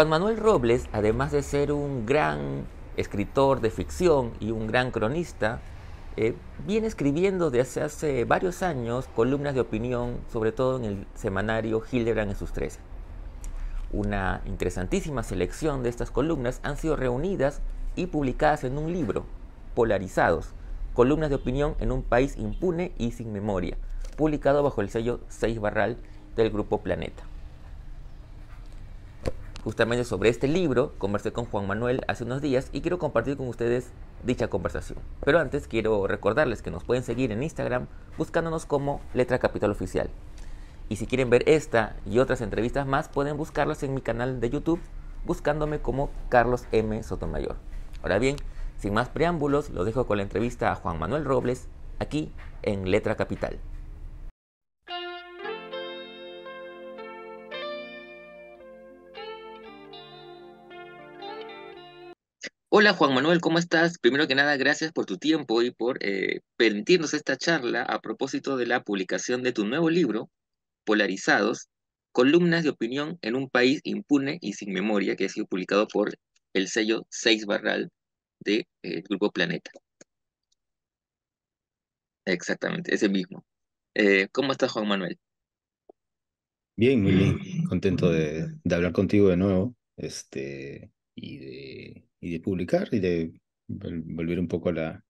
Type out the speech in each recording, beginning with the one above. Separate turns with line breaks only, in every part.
Juan Manuel Robles, además de ser un gran escritor de ficción y un gran cronista, eh, viene escribiendo desde hace varios años columnas de opinión, sobre todo en el semanario Hildebrand en sus 13. Una interesantísima selección de estas columnas han sido reunidas y publicadas en un libro, Polarizados, columnas de opinión en un país impune y sin memoria, publicado bajo el sello 6 Barral del grupo Planeta justamente sobre este libro. Conversé con Juan Manuel hace unos días y quiero compartir con ustedes dicha conversación. Pero antes quiero recordarles que nos pueden seguir en Instagram buscándonos como Letra Capital Oficial. Y si quieren ver esta y otras entrevistas más, pueden buscarlas en mi canal de YouTube buscándome como Carlos M. Sotomayor. Ahora bien, sin más preámbulos, lo dejo con la entrevista a Juan Manuel Robles aquí en Letra Capital. Hola Juan Manuel, ¿cómo estás? Primero que nada, gracias por tu tiempo y por eh, permitirnos esta charla a propósito de la publicación de tu nuevo libro, Polarizados, Columnas de Opinión en un País Impune y Sin Memoria, que ha sido publicado por el sello 6 Barral del de, eh, Grupo Planeta. Exactamente, ese mismo. Eh, ¿Cómo estás, Juan Manuel?
Bien, muy bien. Contento de, de hablar contigo de nuevo este, y de y de publicar y de volver un poco a la,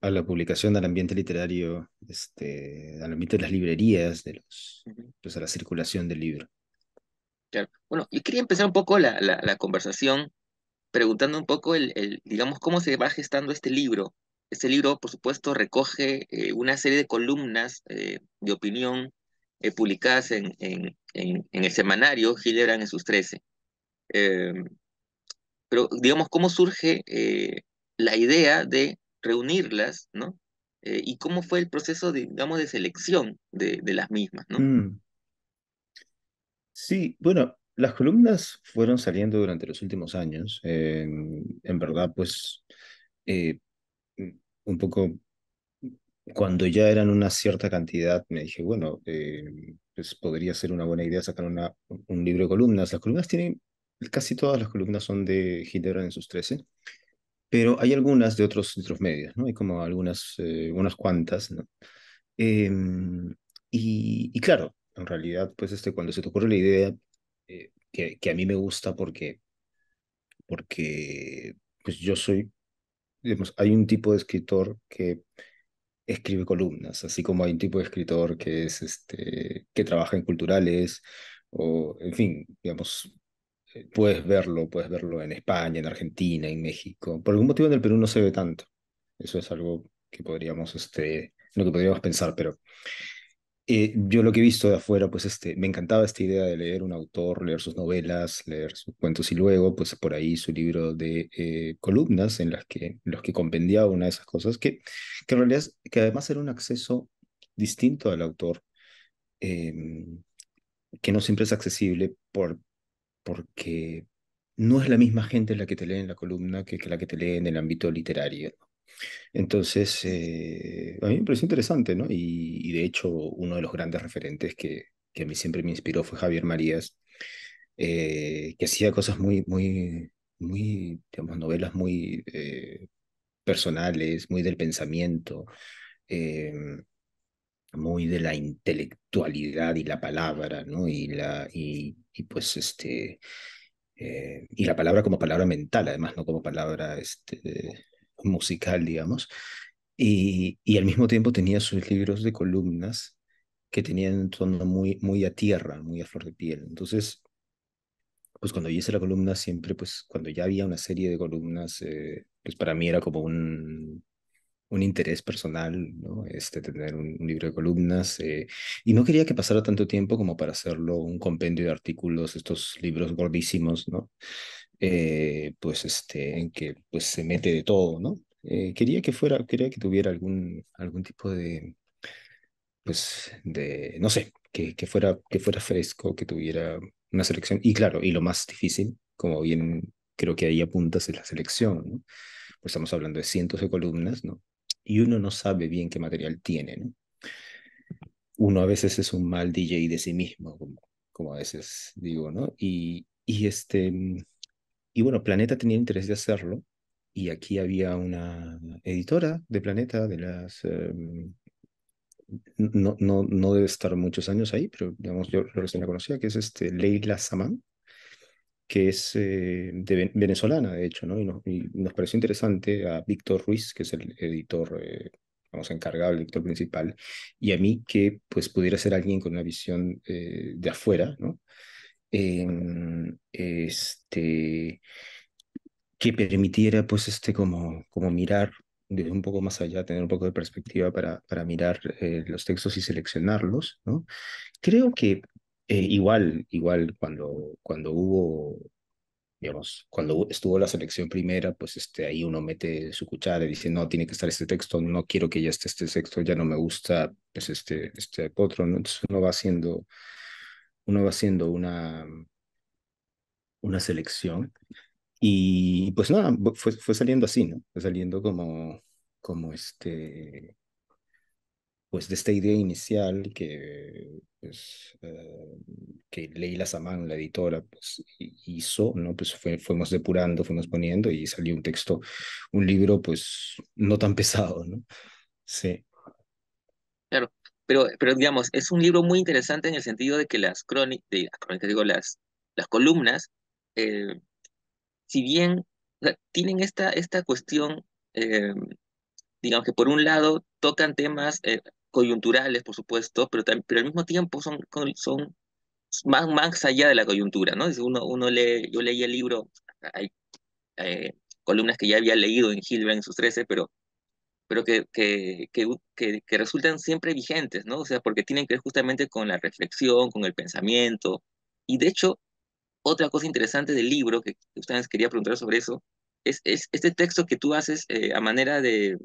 a, la publicación del ambiente literario, este, al ambiente de las librerías, de los, pues a la circulación del libro.
Claro. Bueno, y quería empezar un poco la, la, conversación preguntando un poco el, el, digamos, cómo se va gestando este libro. Este libro, por supuesto, recoge eh, una serie de columnas eh, de opinión eh, publicadas en, en, en, el semanario Gilebran en sus 13 pero digamos, ¿cómo surge eh, la idea de reunirlas, ¿no? Eh, y cómo fue el proceso, de, digamos, de selección de, las mismas, ¿no? Mm. Sí, bueno,
las columnas fueron saliendo durante los últimos años. en verdad, pues, eh, un poco, cuando ya eran una cierta cantidad, me dije, bueno, pues podría ser una buena idea sacar una, un libro de columnas. Las columnas tienen casi todas las columnas son de Hildebrand en sus 13, pero hay algunas de otros, otros medios, ¿no? Hay como algunas, eh, unas cuantas, ¿no? Em, y, claro, en realidad, pues este, cuando se te ocurre la idea, eh, que, que, a mí me gusta porque, porque pues yo soy, digamos, hay un tipo de escritor que escribe columnas, así como hay un tipo de escritor que es, este, que trabaja en culturales, o, en fin, digamos, eh, puedes verlo, puedes verlo en España, en Argentina, en México. Por algún motivo en el Perú no se ve tanto. Eso es algo que podríamos, este, lo que podríamos pensar, pero eh, yo lo que he visto de afuera, pues este, me encantaba esta idea de leer un autor, leer sus novelas, leer sus cuentos y luego, pues por ahí su libro de eh, columnas en las que, los que compendiaba una de esas cosas, que, que en realidad, que además era un acceso distinto al autor, em, que no siempre es accesible por, porque no es la misma gente la que te lee en la columna que, la que te lee en el ámbito literario. Entonces, eh, a mí me pareció interesante, ¿no? Y, de hecho, uno de los grandes referentes que, que a mí siempre me inspiró fue Javier Marías, eh, que hacía cosas muy, muy, muy, digamos, novelas muy eh, personales, muy del pensamiento, em, muy de la intelectualidad y la palabra, ¿no? Y, la, y pues este, eh, y la palabra como palabra mental, además, no como palabra este, musical, digamos. Y, al mismo tiempo tenía sus libros de columnas que tenían un tono muy, muy a tierra, muy a flor de piel. Entonces, pues cuando yo hice la columna, siempre, pues cuando ya había una serie de columnas, eh, pues para mí era como un, un interés personal, ¿no? este, tener un, libro de columnas. Eh, y no quería que pasara tanto tiempo como para hacerlo un compendio de artículos, estos libros gordísimos, ¿no? Eh, pues este, en que pues, se mete de todo, ¿no? Eh, quería que fuera, quería que tuviera algún, algún tipo de, pues, de, no sé, que, que, fuera, que fuera fresco, que tuviera una selección. Y claro, y lo más difícil, como bien creo que ahí apuntas, es la selección, ¿no? Pues estamos hablando de cientos de columnas, ¿no? y uno no sabe bien qué material tiene. ¿no? Uno a veces es un mal DJ de sí mismo, como, como a veces digo, ¿no? Y, y, este, y bueno, Planeta tenía interés de hacerlo y aquí había una editora de Planeta, de las... Em, no, no, no debe estar muchos años ahí, pero digamos, yo recién la conocía, que es este Leila Saman, que es eh, venezolana, de hecho, ¿no? Y, nos pareció interesante a Víctor Ruiz, que es el editor, eh, vamos, encargado, el editor principal, y a mí que pues pudiera ser alguien con una visión eh, de afuera, ¿no? Em, este, que permitiera pues este como, como mirar desde un poco más allá, tener un poco de perspectiva para, para mirar eh, los textos y seleccionarlos, ¿no? Creo que eh, igual, igual cuando, cuando hubo, digamos, cuando estuvo la selección primera, pues este, ahí uno mete su cuchara y dice, no, tiene que estar este texto, no quiero que ya esté este texto, ya no me gusta pues, este, este otro, ¿no? Entonces uno va haciendo, uno va haciendo una, una selección y pues nada, fue, fue saliendo así, ¿no? Fue saliendo como, como este, pues de esta idea inicial que, pues, eh, Leila Samán, la editora, pues, hizo, ¿no? Pues fue, fuimos depurando, fuimos poniendo y salió un texto, un libro, pues, no tan pesado, ¿no? Sí.
Claro, pero, pero digamos, es un libro muy interesante en el sentido de que las crónicas, digo, las, las columnas, eh, si bien tienen esta, esta cuestión, eh, digamos que por un lado tocan temas coyunturales, por supuesto, pero, pero al mismo tiempo son, son más, más allá de la coyuntura, ¿no? Uno, uno lee, yo leí el libro, hay eh, columnas que ya había leído en Hilbert en sus 13, pero, pero que, que, que, que, resultan siempre vigentes, ¿no? O sea, porque tienen que ver justamente con la reflexión, con el pensamiento. Y de hecho, otra cosa interesante del libro, que ustedes quería preguntar sobre eso, es, es este texto que tú haces eh, a manera de,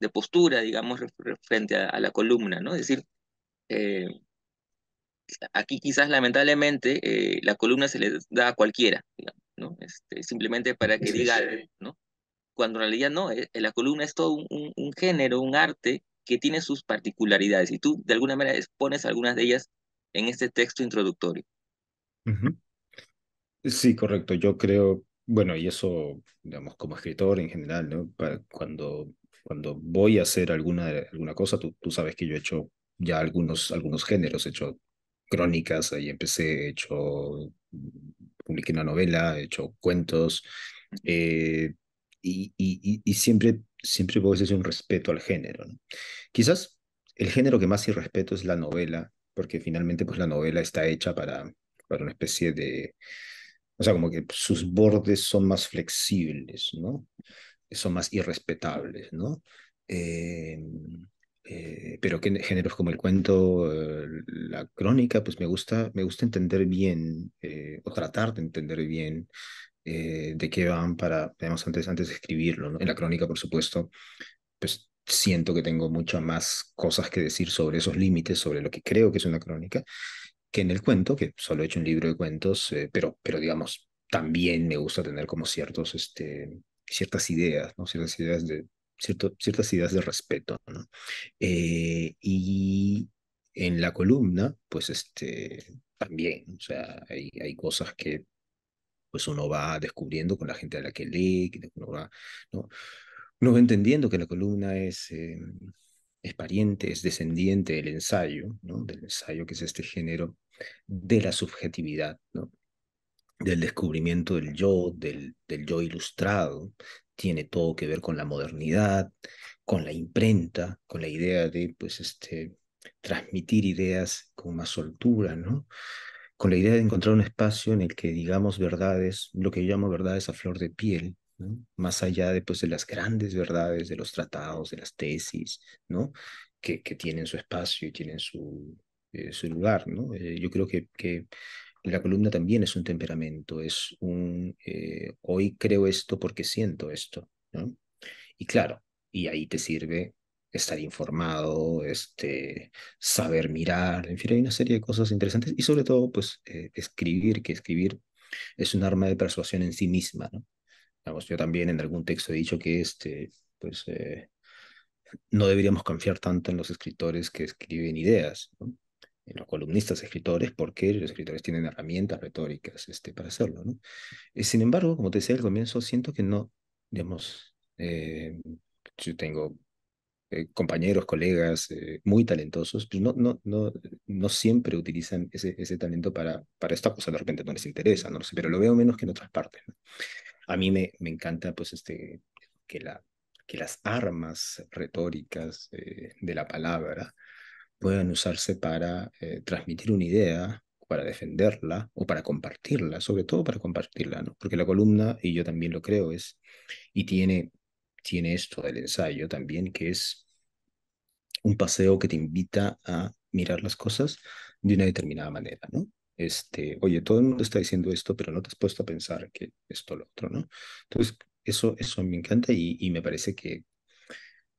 de postura, digamos, frente a, la columna, ¿no? Es decir, eh, aquí quizás lamentablemente eh, la columna se le da a cualquiera, ¿no? Este, simplemente para que diga, ¿no? Cuando en realidad no, eh, la columna es todo un, género, un arte que tiene sus particularidades y tú de alguna manera expones algunas de ellas en este texto introductorio.
Sí, correcto. Yo creo, bueno, y eso, digamos, como escritor en general, ¿no? Para cuando cuando voy a hacer alguna, alguna cosa, tú, tú sabes que yo he hecho ya algunos, algunos géneros, he hecho crónicas, ahí empecé, he hecho, publiqué una novela, he hecho cuentos, eh, y, y, y, siempre, siempre puedo decir un respeto al género. Quizás el género que más irrespeto es la novela, porque finalmente pues la novela está hecha para, para una especie de, o sea, como que sus bordes son más flexibles, ¿no? son más irrespetables, ¿no? Em, eh, pero que géneros como el cuento, eh, la crónica, pues me gusta, me gusta entender bien eh, o tratar de entender bien de qué van para, digamos, antes, de escribirlo, ¿no? En la crónica, por supuesto, pues siento que tengo muchas más cosas que decir sobre esos límites, sobre lo que creo que es una crónica, que en el cuento, que solo he hecho un libro de cuentos, pero, pero digamos, también me gusta tener como ciertos, este, ciertas ideas, ¿no? Ciertas ideas de, cierto, ciertas ideas de respeto, eh, y en la columna, pues este, también, o sea, hay, cosas que pues uno va descubriendo con la gente a la que lee, uno va, ¿no? uno va entendiendo que la columna es, eh, es pariente, es descendiente del ensayo, ¿no? del ensayo que es este género de la subjetividad, ¿no? del descubrimiento del yo, del, del yo ilustrado, tiene todo que ver con la modernidad, con la imprenta, con la idea de pues, este, transmitir ideas con más soltura, ¿no? con la idea de encontrar un espacio en el que digamos verdades, lo que yo llamo verdades a flor de piel, ¿no? más allá de, pues, de las grandes verdades, de los tratados, de las tesis, ¿no? que, que tienen su espacio y tienen su, eh, su lugar. ¿no? Eh, yo creo que, que la columna también es un temperamento, es un eh, hoy creo esto porque siento esto, ¿no? Y claro, y ahí te sirve estar informado, este, saber mirar, en fin, hay una serie de cosas interesantes y sobre todo, pues, eh, escribir, que escribir es un arma de persuasión en sí misma, ¿no? yo también en algún texto he dicho que, este, pues, eh, no deberíamos confiar tanto en los escritores que escriben ideas, ¿no? los columnistas escritores, porque los escritores tienen herramientas retóricas este, para hacerlo. ¿no? Eh, sin embargo, como te decía al comienzo, siento que no, digamos, eh, yo tengo eh, compañeros, colegas muy talentosos, pero no, no, no, no siempre utilizan ese, ese talento para, para esta cosa, de repente no les interesa, no sé, pero lo veo menos que en otras partes. ¿no? A mí me, me encanta pues, este, que, la, que las armas retóricas de la palabra puedan usarse para eh, transmitir una idea, para defenderla o para compartirla, sobre todo para compartirla, ¿no? Porque la columna, y yo también lo creo, es, y tiene, tiene esto del ensayo también, que es un paseo que te invita a mirar las cosas de una determinada manera, ¿no? Este, oye, todo el mundo está diciendo esto, pero no te has puesto a pensar que esto lo otro, ¿no? Entonces, eso, eso me encanta y, y me parece que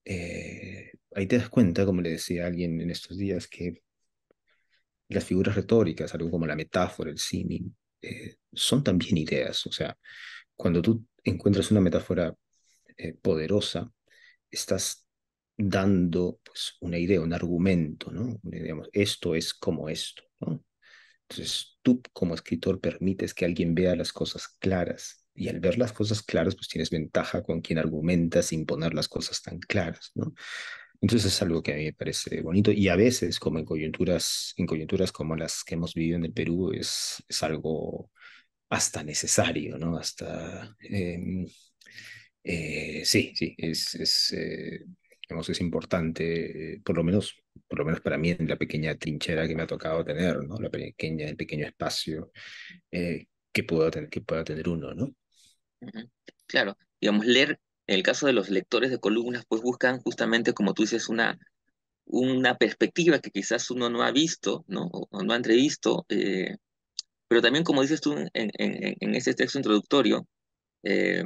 eh, ahí te das cuenta, como le decía a alguien en estos días, que las figuras retóricas, algo como la metáfora, el símil, eh, son también ideas. O sea, cuando tú encuentras una metáfora eh, poderosa, estás dando pues, una idea, un argumento, ¿no? Digamos, esto es como esto, ¿no? Entonces, tú como escritor permites que alguien vea las cosas claras y al ver las cosas claras, pues tienes ventaja con quien argumenta sin poner las cosas tan claras, ¿no? Entonces es algo que a mí me parece bonito y a veces, como en coyunturas, en coyunturas como las que hemos vivido en el Perú, es, es algo hasta necesario, ¿no? Hasta... Em, eh, sí, sí, es... es eh, importante, eh, por lo menos, por lo menos para mí, en la pequeña trinchera que me ha tocado tener, ¿no? La pequeña, el pequeño espacio que pueda tener, que pueda tener uno, ¿no?
Claro, digamos, leer, en el caso de los lectores de columnas, pues buscan justamente, como tú dices, una, una perspectiva que quizás uno no ha visto, ¿no? O, no ha entrevisto, eh, pero también, como dices tú en, en, ese texto introductorio, eh,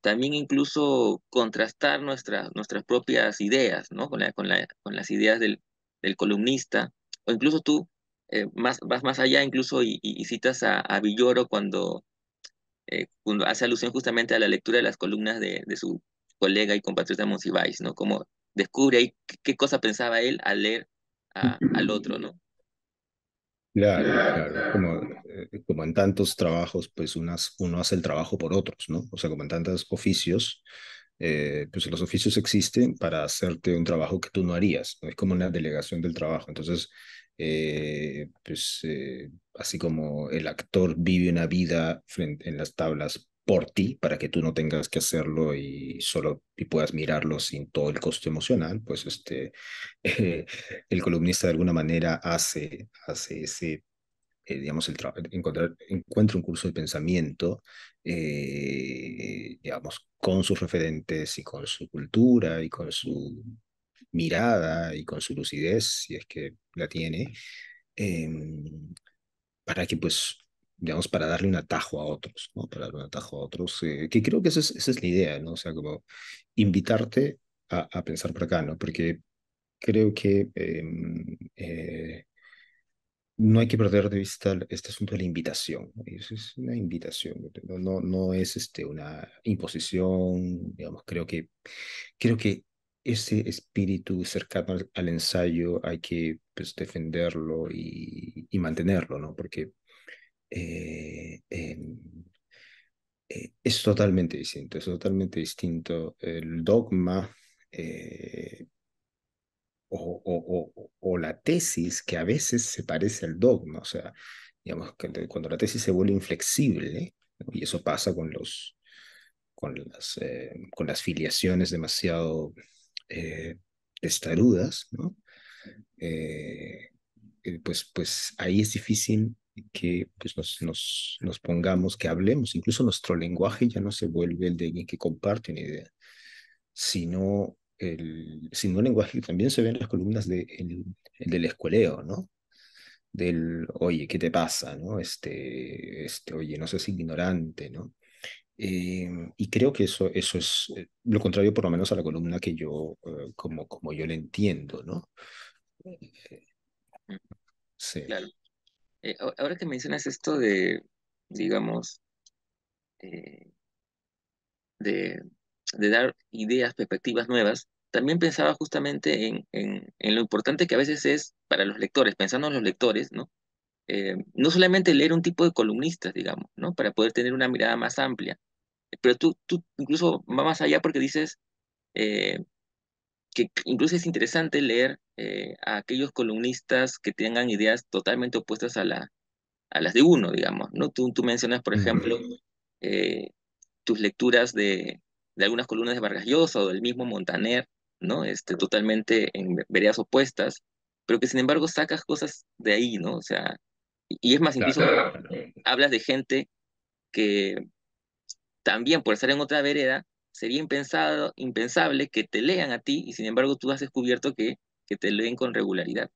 también incluso contrastar nuestras, nuestras propias ideas, ¿no? Con con la, con las ideas del, del columnista, o incluso tú eh, más, vas más allá incluso y, citas a, a Villoro cuando eh, hace alusión justamente a la lectura de las columnas de, su colega y compatriota Monsiváis, ¿no? Como descubre qué, cosa pensaba él al leer al otro, ¿no?
Claro, claro. Como, eh, como, en tantos trabajos, pues unas, uno hace el trabajo por otros, ¿no? O sea, como en tantos oficios, eh, pues los oficios existen para hacerte un trabajo que tú no harías, ¿no? Es como una delegación del trabajo. Entonces, eh, pues, eh, así como el actor vive una vida en las tablas por ti, para que tú no tengas que hacerlo y solo y puedas mirarlo sin todo el costo emocional, pues este, eh, el columnista de alguna manera hace, hace ese, digamos, el encontrar, encuentra un curso de pensamiento, digamos, con sus referentes y con su cultura y con su mirada y con su lucidez, si es que la tiene, em, para que pues digamos, para darle un atajo a otros, ¿no? Para darle un atajo a otros, eh, que creo que esa es, esa es la idea, ¿no? O sea, como invitarte a, a pensar por acá, ¿no? Porque creo que em, eh, no hay que perder de vista este asunto de la invitación. eso Es una invitación, no, no, no es este, una imposición, digamos, creo que, creo que ese espíritu cercano al, ensayo hay que pues, defenderlo y, mantenerlo, ¿no? Porque eh, eh, es totalmente distinto, es totalmente distinto el dogma eh, o, la tesis que a veces se parece al dogma, o sea, digamos, cuando la tesis se vuelve inflexible, y eso pasa con los con las filiaciones demasiado eh, ¿no? Eh, eh, pues, pues ahí es difícil que pues, nos, nos, pongamos, que hablemos. Incluso nuestro lenguaje ya no se vuelve el de que comparte una idea, sino, el, sino lenguaje que también se ve en las columnas de, del escueleo, ¿no? Del, oye, ¿qué te pasa? ¿no? Este, este, oye, no seas ignorante, ¿no? Em, y creo que eso, eso es eh, lo contrario, por lo menos, a la columna que yo, eh, como, como yo le entiendo, ¿no? Eh,
sí. Claro. ahora que mencionas esto de, digamos, de, dar ideas, perspectivas nuevas, también pensaba justamente en, en, en, lo importante que a veces es para los lectores, pensando en los lectores, ¿no? Eh, no solamente leer un tipo de columnistas, digamos, ¿no? Para poder tener una mirada más amplia. Pero tú, tú incluso va más allá porque dices eh, que incluso es interesante leer eh, a aquellos columnistas que tengan ideas totalmente opuestas a, la, a las de uno, digamos, ¿no? Tú, tú mencionas, por ejemplo, tus lecturas de, de, algunas columnas de Vargas Llosa o del mismo Montaner, ¿no? Este, totalmente en veredas opuestas, pero que sin embargo sacas cosas de ahí, ¿no? O sea, y es más, incluso hablas de gente que también por estar en otra vereda, sería impensado, impensable que te lean a ti y sin embargo tú has descubierto que, que te leen con regularidad.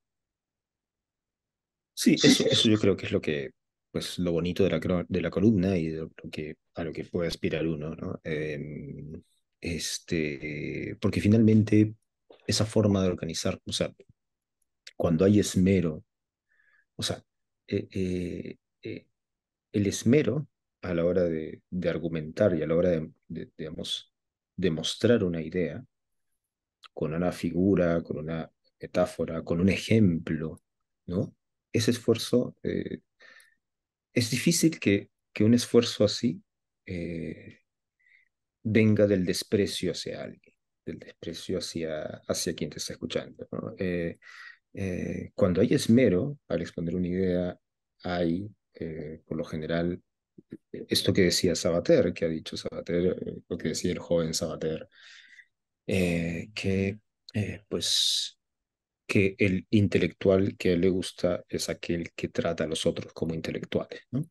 Sí, eso, yo creo que es lo que, pues lo bonito de la, de la columna y lo que, a lo que puede aspirar uno, ¿no? Em, este, porque finalmente esa forma de organizar, o sea, cuando hay esmero, o sea, eh, eh, eh, el esmero a la hora de, argumentar y a la hora de, digamos, demostrar una idea con una figura, con una metáfora, con un ejemplo, ¿no? Ese esfuerzo, es difícil que, un esfuerzo así venga del desprecio hacia alguien, del desprecio hacia, quien te está escuchando, ¿no? Eh, cuando hay esmero para exponer una idea, hay, eh, por lo general, eh, esto que decía Sabater, que ha dicho Sabater, lo que decía el joven Sabater, que pues que el intelectual que le gusta es aquel que trata a los otros como intelectuales. ¿no?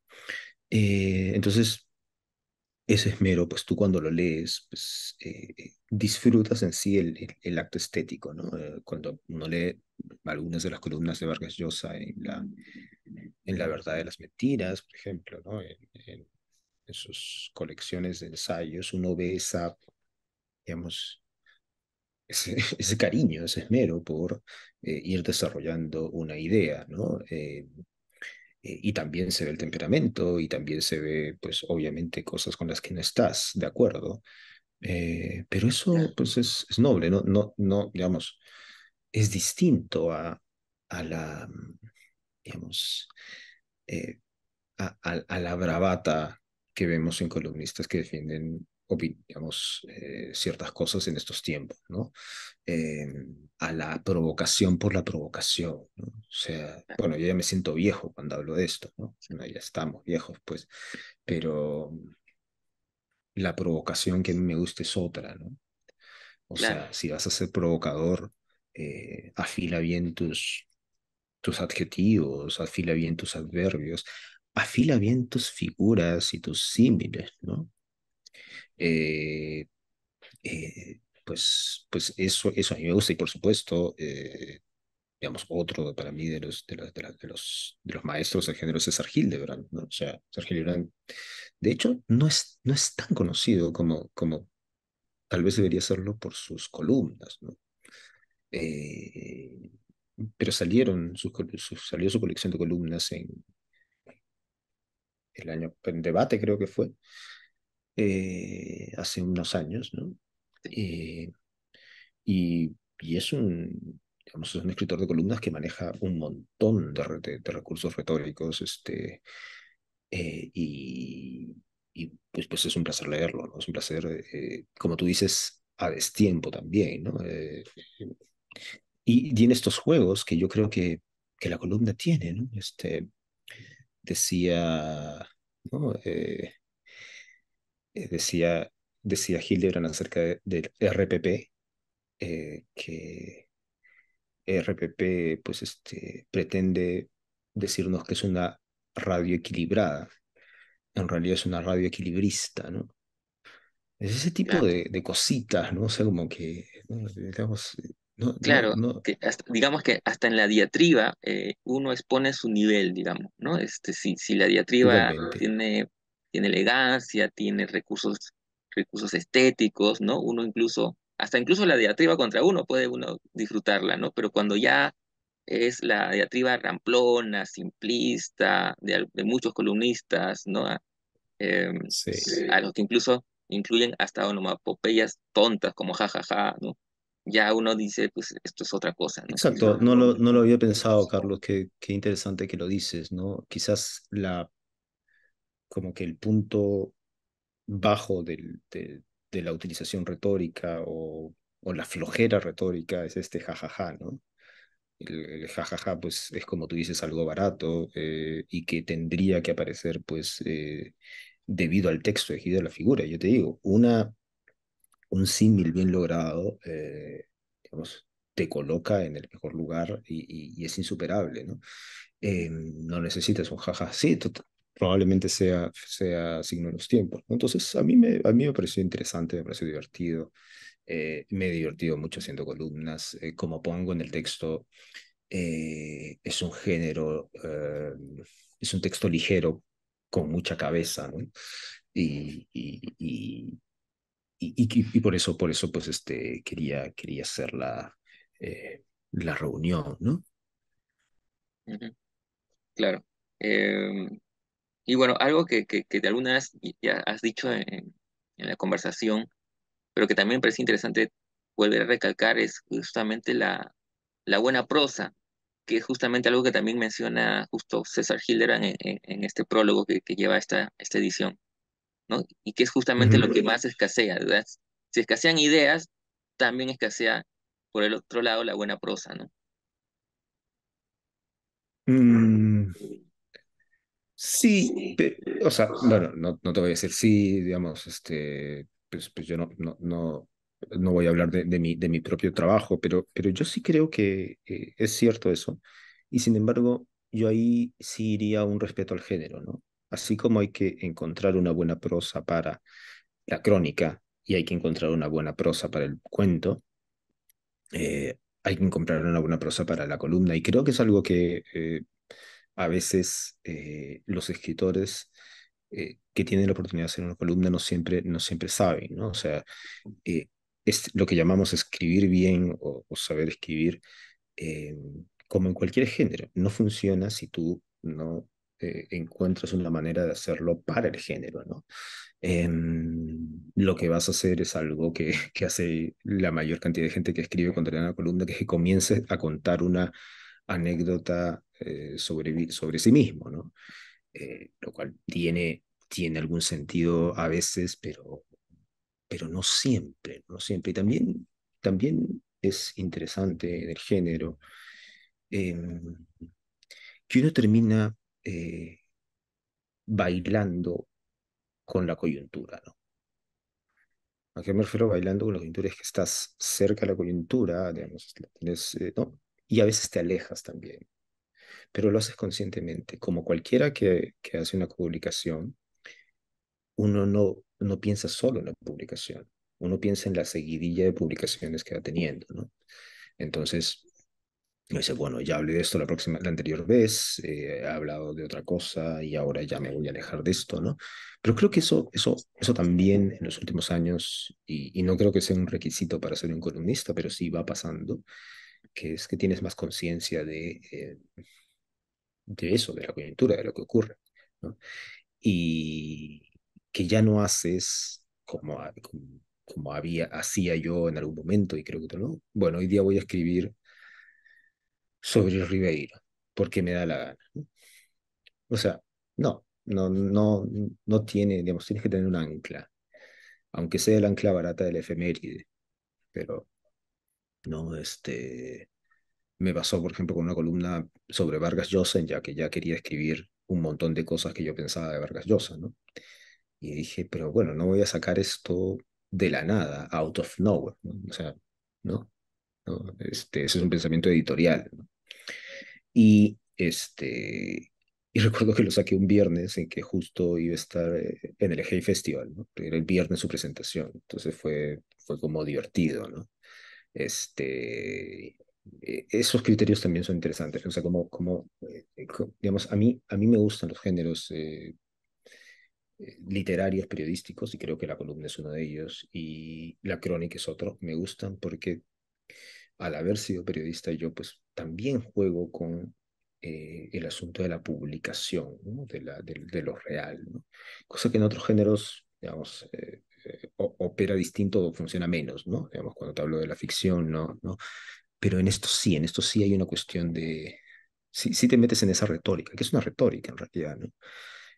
entonces, ese esmero, pues tú cuando lo lees, pues eh, eh, disfrutas en sí el, acto estético, ¿no? Eh, cuando uno lee algunas de las columnas de Vargas Llosa en la, en la verdad de las mentiras, por ejemplo, ¿no? En, sus colecciones de ensayos, uno ve esa, digamos, ese, cariño, ese esmero por ir desarrollando una idea, ¿no? Eh, y también se ve el temperamento y también se ve, pues obviamente, cosas con las que no estás de acuerdo. Eh, pero eso pues es, noble, no, no, no, digamos, es distinto a, a la, digamos, eh, a, la bravata que vemos en columnistas que defienden opinamos eh, ciertas cosas en estos tiempos, ¿no? Eh, a la provocación por la provocación, ¿no? O sea, bueno, yo ya me siento viejo cuando hablo de esto, ¿no? ya estamos viejos, pues, pero la provocación que a mí me gusta es otra, ¿no?
O sea, si vas
a ser provocador, eh, afila bien tus, tus adjetivos, afila bien tus adverbios, afila bien tus figuras y tus símiles, ¿no? Eh, eh, pues, pues eso, eso a mí me gusta y por supuesto, eh, digamos, otro para mí de los, de, los, de, los, de los maestros del género es César de ¿no? O sea, de hecho, no es, no es tan conocido como, como tal vez debería serlo por sus columnas, ¿no? pero salieron sus salió su colección de columnas en el año, en debate creo que fue, eh, hace unos años, ¿no? Eh, y, es un, digamos, es un escritor de columnas que maneja un montón de, recursos retóricos, este, eh, y, pues, pues, es un placer leerlo, ¿no? Es un placer, como tú dices, a destiempo también, ¿no? y, tiene estos juegos que yo creo que, que la columna tiene, ¿no? Este, decía, ¿no? Eh, decía, decía Hildebrand acerca del RPP, eh, que RPP pues, este, pretende decirnos que es una radio equilibrada, en realidad es una radio equilibrista, ¿no? Es ese tipo de, cositas, ¿no? O sea, como que, digamos,
claro, Que digamos que hasta en la diatriba eh, uno expone su nivel, digamos, ¿no? Este, si, si la diatriba tiene tiene elegancia, tiene recursos, recursos estéticos, ¿no? Uno incluso, hasta incluso la diatriba contra uno puede uno disfrutarla, ¿no? Pero cuando ya es la diatriba ramplona, simplista, de, muchos columnistas, ¿no? Em, sí. A los que incluso incluyen hasta onomatopeyas tontas como jajaja, ja, ja, ¿no? Ya uno dice, pues esto es otra cosa. ¿no? Exacto,
no lo, no lo había pensado, Carlos, qué, qué interesante que lo dices, ¿no? Quizás la como que el punto bajo de, la utilización retórica o, la flojera retórica es este jajaja, ¿no? El, jajaja pues es como tú dices algo barato eh, y que tendría que aparecer pues eh, debido al texto, elegido de la figura. Yo te digo, una, un símil bien logrado, eh, digamos, te coloca en el mejor lugar y, es insuperable, ¿no? Em, no necesitas un jajaja, Sí, probablemente sea, sea signo de los tiempos. Entonces, a mí, me, a mí me pareció interesante, me pareció divertido. Eh, me he divertido mucho haciendo columnas. Eh, como pongo en el texto, eh, es un género, es un texto ligero, con mucha cabeza, ¿no? Y, y, y, y, por eso, por eso, pues, este, quería, quería hacer la, la reunión, ¿no?
Claro. Em, y bueno, algo que, que, que de alguna vez ya has dicho en, en, la conversación, pero que también me parece interesante volver a recalcar, es justamente la, la buena prosa, que es justamente algo que también menciona justo César Hilder en, en, este prólogo que, lleva esta, esta edición, ¿no? Y que es justamente lo que más escasea, ¿verdad? Si escasean ideas, también escasea, por el otro lado, la buena prosa, ¿no?
Sí, o sea, bueno, no, no, te voy a decir sí, digamos, este, pues, pues yo no, no, no, voy a hablar de, mi, de mi propio trabajo, pero, pero yo sí creo que eh, es cierto eso. Y sin embargo, yo ahí sí iría un respeto al género, ¿no? Así como hay que encontrar una buena prosa para la crónica y hay que encontrar una buena prosa para el cuento, eh, hay que encontrar una buena prosa para la columna. Y creo que es algo que eh, a veces eh, los escritores eh, que tienen la oportunidad de hacer una columna no siempre, no siempre saben, ¿no? O sea, eh, es lo que llamamos escribir bien o, saber escribir, como en cualquier género, no funciona si tú no encuentras una manera de hacerlo para el género, ¿no? Em, lo que vas a hacer es algo que, que hace la mayor cantidad de gente que escribe cuando le dan una columna, que es que comiences a contar una anécdota eh, sobre, sí mismo, ¿no? Eh, lo cual tiene, tiene algún sentido a veces, pero, pero no siempre, no siempre. Y también, también es interesante en el género em, que uno termina eh, bailando con la coyuntura, ¿no? ¿A qué me refiero bailando con la coyuntura? Es que estás cerca de la coyuntura, y a veces te alejas también pero lo haces conscientemente. Como cualquiera que, que hace una publicación, uno no, no piensa solo en la publicación, uno piensa en la seguidilla de publicaciones que va teniendo, ¿no? Entonces, dice, bueno, ya hablé de esto la, próxima, la anterior vez, eh, he hablado de otra cosa y ahora ya me voy a alejar de esto, ¿no? Pero creo que eso, eso, eso también en los últimos años, y, y no creo que sea un requisito para ser un columnista, pero sí va pasando, que es que tienes más conciencia de, eh, de eso, de la coyuntura, de lo que ocurre. Y que ya no haces como, como, había, hacía yo en algún momento, y creo que tú no. Bueno, hoy día voy a escribir sobre Ribeiro, porque me da la gana. O sea, no, no, no, no tiene, digamos, tienes que tener un ancla, aunque sea el ancla barata del efeméride, pero no, este, me pasó, por ejemplo, con una columna sobre Vargas Llosa, ya que ya quería escribir un montón de cosas que yo pensaba de Vargas Llosa, ¿no? Y dije, pero bueno, no voy a sacar esto de la nada, out of nowhere, O sea, ¿no? Este, ese es un pensamiento editorial, ¿no? Y este... Y recuerdo que lo saqué un viernes en que justo iba a estar eh, en el Hey Festival, ¿no? Era el viernes su presentación, entonces fue, fue como divertido, ¿no? Este, eh, esos criterios también son interesantes. O sea, como, como eh, eh, digamos, a mí, a mí me gustan los géneros literarios, periodísticos, y creo que la columna es uno de ellos, y la crónica es otro. Me gustan porque al haber sido periodista yo pues también juego con el asunto de la publicación, de, la, lo real, ¿no? cosa que en otros géneros, digamos, opera distinto o funciona menos, ¿no? Digamos, cuando te hablo de la ficción, ¿no? Pero en esto sí, en esto sí hay una cuestión de... si te metes en esa retórica, que es una retórica en realidad, ¿no?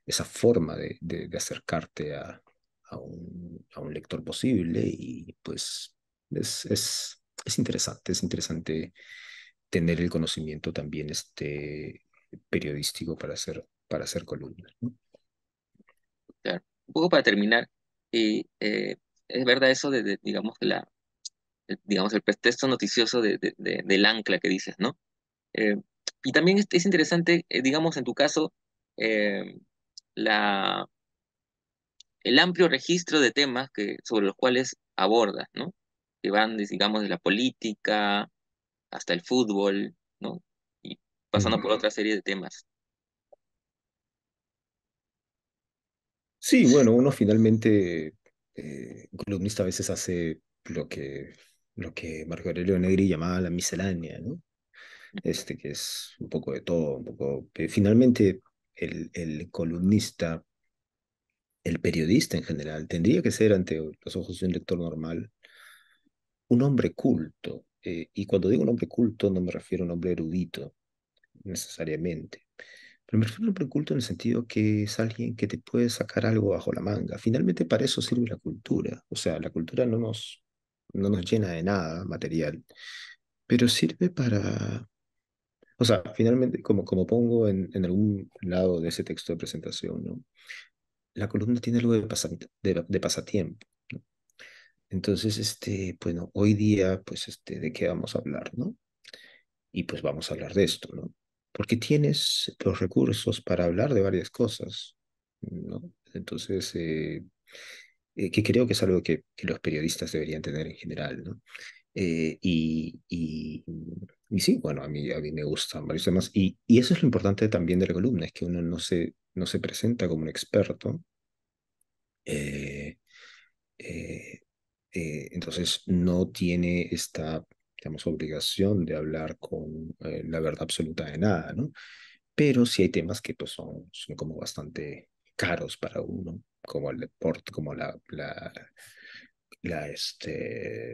Esa forma de, acercarte a, a, un, lector posible y pues es, es, interesante, es interesante tener el conocimiento también este periodístico para hacer, para hacer columnas. ¿no?
Un poco para terminar, y, eh, es verdad eso de, de digamos, la, el, digamos, el pretexto noticioso de, del ancla que dices, ¿no? Eh, y también es, interesante, eh, digamos, en tu caso, eh, la, el amplio registro de temas que, sobre los cuales abordas, ¿no? Que van, digamos, de la política hasta el fútbol, ¿no? Y pasando por otra serie de temas.
Sí, bueno, uno finalmente, columnista a veces hace lo que lo que Marco Negri llamaba la miscelánea, ¿no? Este que es un poco de todo, un poco... Eh, finalmente, el, el columnista, el periodista en general, tendría que ser, ante los ojos de un lector normal, un hombre culto. Eh, y cuando digo un hombre culto, no me refiero a un hombre erudito, necesariamente. Pero me refiero a un hombre culto en el sentido que es alguien que te puede sacar algo bajo la manga. Finalmente, para eso sirve la cultura. O sea, la cultura no nos no nos llena de nada material, pero sirve para... O sea, finalmente, como, como pongo en, en algún lado de ese texto de presentación, ¿no? la columna tiene algo de, de, pasatiempo. ¿no? Entonces, este, bueno, hoy día, pues, este, ¿de qué vamos a hablar, no? Y pues vamos a hablar de esto, ¿no? Porque tienes los recursos para hablar de varias cosas, ¿no? Entonces, eh, eh, que creo que es algo que, los periodistas deberían tener en general, ¿no? Eh, y, sí, bueno, a mí, a mí me gustan varios temas. Y, eso es lo importante también de la columna, es que uno no se, no se presenta como un experto. Eh, entonces no tiene esta, digamos, obligación de hablar con la verdad absoluta de nada, ¿no? Pero sí hay temas que pues, son como bastante caros para uno como el deporte, como la, la, la este,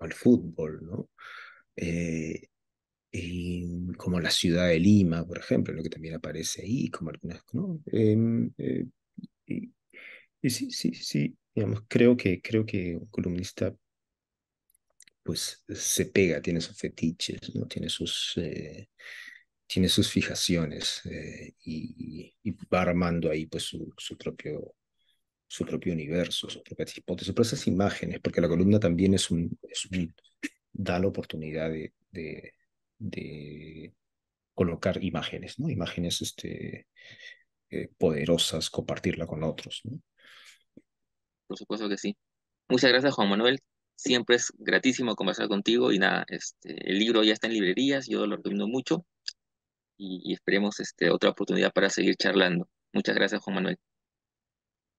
el fútbol, ¿no? Eh, y como la ciudad de Lima, por ejemplo, lo que también aparece ahí, como algunas, ¿no? Em, eh, y, sí, sí, sí, digamos, creo que, creo que un columnista pues se pega, tiene sus fetiches, ¿no? Tiene sus, eh, tiene sus fijaciones eh, y, va armando ahí pues su, propio, su propio universo, su propia hipótesis, pero esas imágenes, porque la columna también es un, da la oportunidad de, de, colocar imágenes, ¿no? Imágenes este, eh, poderosas, compartirla con otros, ¿no?
Por supuesto que sí. Muchas gracias, Juan Manuel. Siempre es gratísimo conversar contigo y nada, este, el libro ya está en librerías, yo lo recomiendo mucho y, esperemos este, otra oportunidad para seguir charlando. Muchas gracias, Juan Manuel.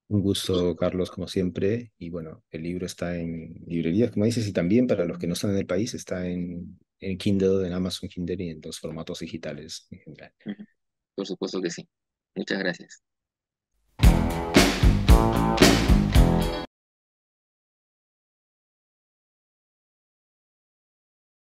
Un gusto, Carlos, como siempre. Y bueno, el libro está en librerías, como dices, y también para los que no están en el país, está en, en Kindle, en Amazon Kindle y en los formatos digitales en general. Por supuesto que sí. Muchas gracias.